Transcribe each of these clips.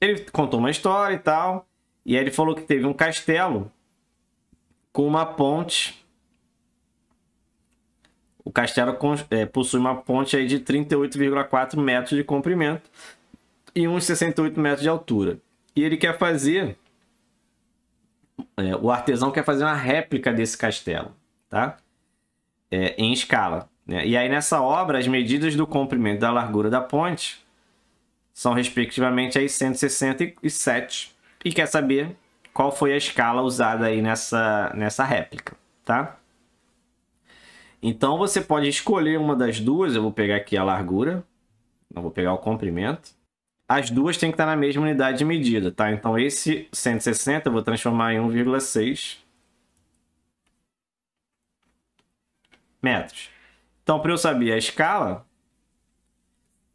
Ele contou uma história e tal. E aí ele falou que teve um castelo com uma ponte. O castelo é, possui uma ponte aí de 38,4 metros de comprimento e uns 68 metros de altura. E ele quer fazer. É, o artesão quer fazer uma réplica desse castelo, tá? É, em escala. Né? E aí nessa obra, as medidas do comprimento da largura da ponte são respectivamente aí 167 e quer saber qual foi a escala usada aí nessa, nessa réplica, tá? Então você pode escolher uma das duas, eu vou pegar aqui a largura, não vou pegar o comprimento. As duas têm que estar na mesma unidade de medida, tá? Então esse 160 eu vou transformar em 1,6 metros. Então para eu saber a escala,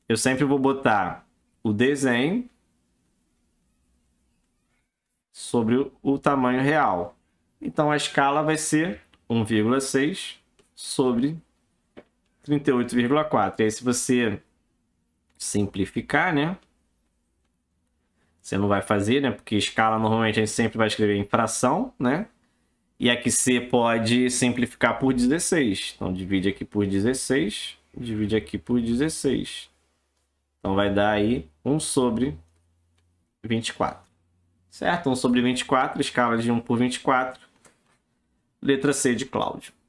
eu sempre vou botar o desenho sobre o, tamanho real. Então a escala vai ser 1,6 sobre 38,4. E aí se você simplificar, né? Você não vai fazer, né? Porque escala normalmente a gente sempre vai escrever em fração, né? E aqui você pode simplificar por 16. Então divide aqui por 16, divide aqui por 16. Então vai dar aí 1 sobre 24. Certo? 1 sobre 24, escala de 1 por 24. Letra C de Cláudio.